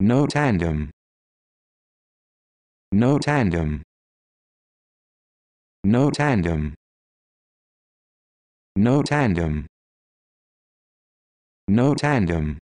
No tandem. No tandem. No tandem. No tandem. No tandem.